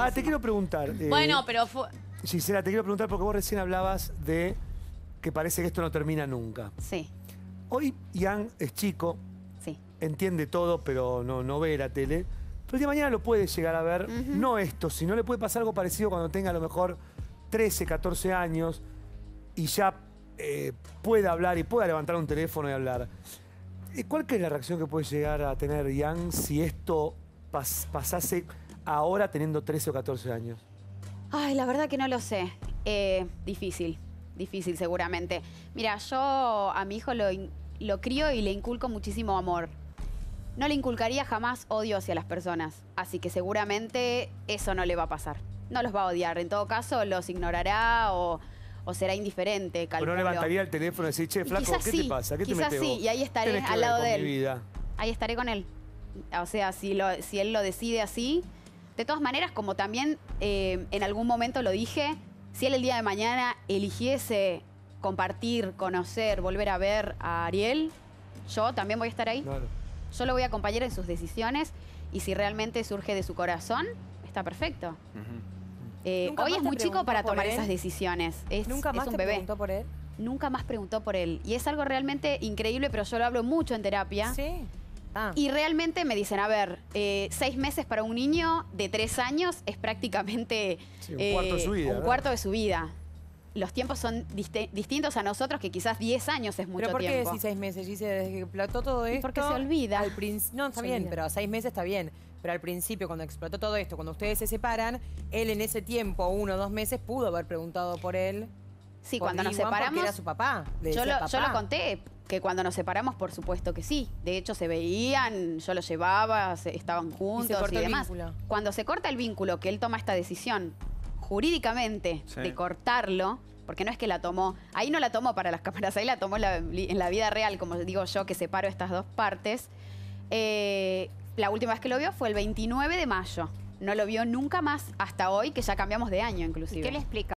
Ah, te quiero preguntar. Eh, bueno, pero fue... Gisela, te quiero preguntar porque vos recién hablabas de que parece que esto no termina nunca. Sí, Hoy Ian es chico, sí. entiende todo, pero no, no ve la tele. Pero el día de mañana lo puede llegar a ver, no esto, sino le puede pasar algo parecido cuando tenga a lo mejor 13, 14 años y ya eh, pueda hablar y pueda levantar un teléfono y hablar. Eh, ¿Cuál que es la reacción que puede llegar a tener Ian si esto pasase ahora teniendo 13 o 14 años? Ay, la verdad que no lo sé. Eh, difícil, difícil seguramente. Mira, yo a mi hijo lo, lo crío y le inculco muchísimo amor. No le inculcaría jamás odio hacia las personas, así que seguramente eso no le va a pasar. No los va a odiar, en todo caso los ignorará o, será indiferente, calculo. no levantaría el teléfono y decir, che, flaco, ¿qué te pasa? ¿Qué quizás te sí, y ahí estaré al lado de él. Ahí estaré con él. O sea, si él lo decide así, de todas maneras, como también eh, en algún momento lo dije, si él el día de mañana eligiese compartir, conocer, volver a ver a Ariel, yo también voy a estar ahí. Yo lo voy a acompañar en sus decisiones y si realmente surge de su corazón, está perfecto. Eh, hoy es muy chico para tomar esas decisiones. ¿Nunca más preguntó por él? Nunca más preguntó por él. Y es algo realmente increíble, pero yo lo hablo mucho en terapia. Sí Ah. Y realmente me dicen, a ver, eh, seis meses para un niño de tres años es prácticamente un, eh, cuarto de su vida, Los tiempos son distintos a nosotros, que quizás diez años es mucho tiempo. ¿Pero por qué decís seis meses? Dice, desde que explotó todo esto... Porque se olvida. no, está bien, pero seis meses está bien. Pero al principio, cuando explotó todo esto, cuando ustedes se separan, él en ese tiempo, uno o dos meses, pudo haber preguntado por él. Sí, cuando nos separamos... era su lo, papá. yo lo conté, que cuando nos separamos, por supuesto que sí. De hecho, se veían, yo lo llevaba, estaban juntos y, demás. Cuando se corta el vínculo, que él toma esta decisión jurídicamente de cortarlo, porque no es que la tomó, ahí no la tomó para las cámaras, ahí la tomó en la- vida real, como digo yo, que separo estas dos partes. Eh, la última vez que lo vio fue el 29 de mayo. No lo vio nunca más hasta hoy, que ya cambiamos de año inclusive. qué le explica?